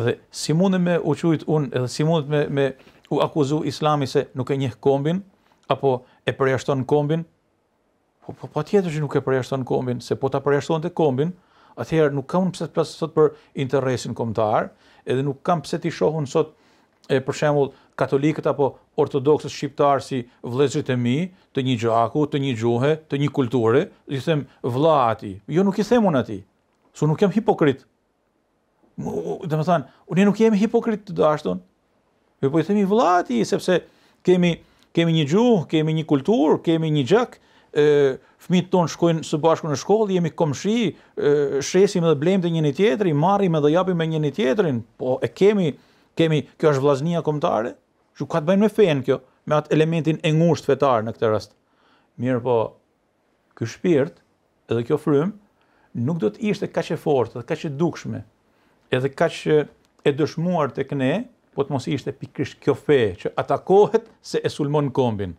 dhe si mund me u qujt unë edhe si mund me, me u akuzu islami se nuk e njëh kombin, apo e përjashton kombin, po, po, po tjetër që nuk e përjashton kombin, se po ta përjashton të kombin, atëherë nuk kam pëse të sot për interesin komtar, edhe nuk kam pëse të i shohun sot e për shembull katolikët apo ortodoksët shqiptar si vëllezërit e mi, të një gjaku, të një gjuhe, të një kulture, i them vëlla ati. Jo nuk i them un atij. Su nuk jam hipokrit do të thonë, unë nuk jemi hipokrit të dashur. Po po i themi vëllati, sepse kemi kemi një gjuhë, kemi një kulturë, kemi një gjak, ë fëmijët tonë shkojnë së bashku në shkollë, jemi komshi, ë shesim dhe blejmë të njëri tjetëri, marrim dhe japim me njëni tjetrin, po e kemi kemi kjo është vlaznia kombëtare, ju ka të bëjnë me fen kjo, me atë elementin e ngushtë fetar në këtë rast. Mirë po, ky shpirt edhe kjo frym nuk do të ishte kaq e fortë, kaq e dukshme, edhe ka që e dëshmuar të këne, po të mos ishte pikrish kjo fe që atakohet se e sulmon kombin.